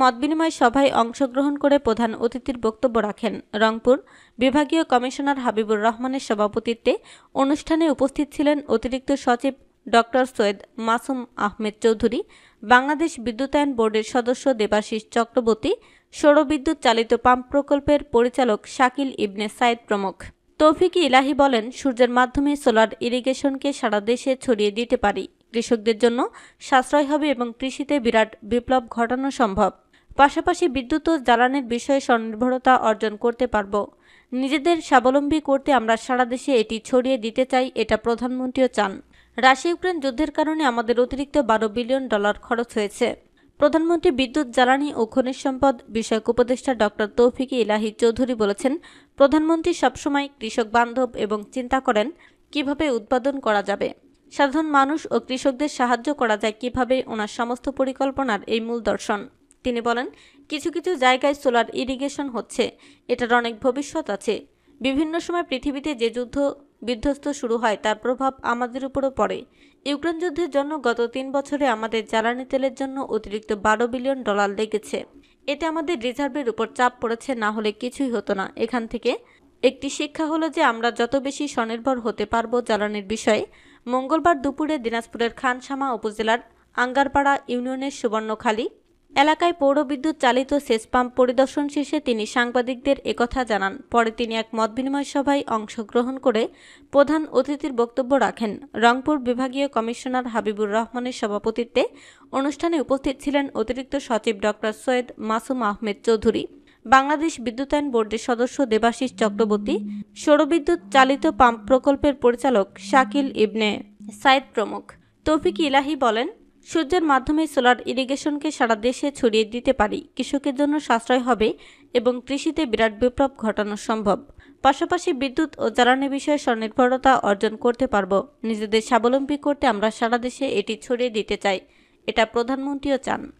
মত বিনিময় সভায় অংশগ্রহণ করে প্রধান অতিথির বক্তব্য রাখেন রংপুর বিভাগীয় কমিশনার হাবিবুর রহমানের সভাপতিত্বে অনুষ্ঠানে উপস্থিত ছিলেন অতিরিক্ত সচিব ডক্টর সৈয়দ মাসুম আহমেদ চৌধুরী বাংলাদেশ বিদ্যুতায়ন বোর্ডের সদস্য দেবাশিস চক্রবর্তী সৌরবিদ্যুৎ চালিত পাম্প প্রকল্পের পরিচালক শাকিল ইবনে সাইদ প্রমুখ তৌফিক ইলাহি বলেন সূর্যের মাধ্যমে সোলার ইরিগেশনকে সারা দেশে ছড়িয়ে দিতে পারি কৃষকদের জন্য সাশ্রয় হবে এবং কৃষিতে বিরাট বিপ্লব ঘটানো সম্ভব পাশাপাশি বিদ্যুৎ ও জ্বালানির বিষয়ে স্বনির্ভরতা অর্জন করতে পারব নিজেদের স্বাবলম্বী করতে আমরা সারা দেশে এটি ছড়িয়ে দিতে চাই এটা প্রধানমন্ত্রীও চান রাশিয়া ইউক্রেন যুদ্ধের কারণে আমাদের অতিরিক্ত বারো বিলিয়ন ডলার খরচ হয়েছে প্রধানমন্ত্রী বিদ্যুৎ জ্বালানি ও খনিজ সম্পদ বিষয়ক উপদেষ্টা ডক্টর তৌফিক ইলাহি চৌধুরী বলেছেন প্রধানমন্ত্রী সবসময় কৃষক বান্ধব এবং চিন্তা করেন কিভাবে উৎপাদন করা যাবে সাধারণ মানুষ ও কৃষকদের সাহায্য করা যায় কিভাবে ওনার সমস্ত পরিকল্পনার এই মূল দর্শন তিনি বলেন কিছু কিছু জায়গায় সোলার ইরিগেশন হচ্ছে এটার অনেক ভবিষ্যৎ আছে বিভিন্ন সময় পৃথিবীতে যে যুদ্ধ বিধ্বস্ত শুরু হয় তার প্রভাব আমাদের উপরও পড়ে ইউক্রেন যুদ্ধের জন্য গত তিন বছরে আমাদের জ্বালানি তেলের জন্য অতিরিক্ত বারো বিলিয়ন ডলার লেগেছে এতে আমাদের রিজার্ভের উপর চাপ পড়েছে না হলে কিছুই হতো না এখান থেকে একটি শিক্ষা হলো যে আমরা যত বেশি স্বনির্ভর হতে পারবো জ্বালানির বিষয়ে মঙ্গলবার দুপুরে দিনাজপুরের খানসামা উপজেলার আঙ্গারপাড়া ইউনিয়নের সুবর্ণখালী এলাকায় পৌর বিদ্যুৎ চালিত সেচ পাম্প পরিদর্শন শেষে তিনি সাংবাদিকদের একথা জানান পরে তিনি এক মত বিনিময় সভায় অংশগ্রহণ করে প্রধান অতিথির বক্তব্য রাখেন রংপুর বিভাগীয় কমিশনার হাবিবুর রহমানের সভাপতিত্বে অনুষ্ঠানে উপস্থিত ছিলেন অতিরিক্ত সচিব ডক্টর সৈয়দ মাসুম আহমেদ চৌধুরী বাংলাদেশ বিদ্যুতায়ন বোর্ডের সদস্য দেবাশিস চক্রবর্তী সৌরবিদ্যুৎ চালিত পাম্প প্রকল্পের পরিচালক শাকিল ইবনে সাইদ প্রমুখ তৌফিক ইলাহি বলেন সূর্যের মাধ্যমে সোলার ইরিগেশনকে সারা দেশে ছড়িয়ে দিতে পারি কৃষকের জন্য সাশ্রয় হবে এবং কৃষিতে বিরাট বিপ্লব ঘটানো সম্ভব পাশাপাশি বিদ্যুৎ ও জ্বালানি বিষয়ে স্বনির্ভরতা অর্জন করতে পারব নিজেদের স্বাবলম্বী করতে আমরা সারা দেশে এটি ছড়িয়ে দিতে চাই এটা প্রধানমন্ত্রীও চান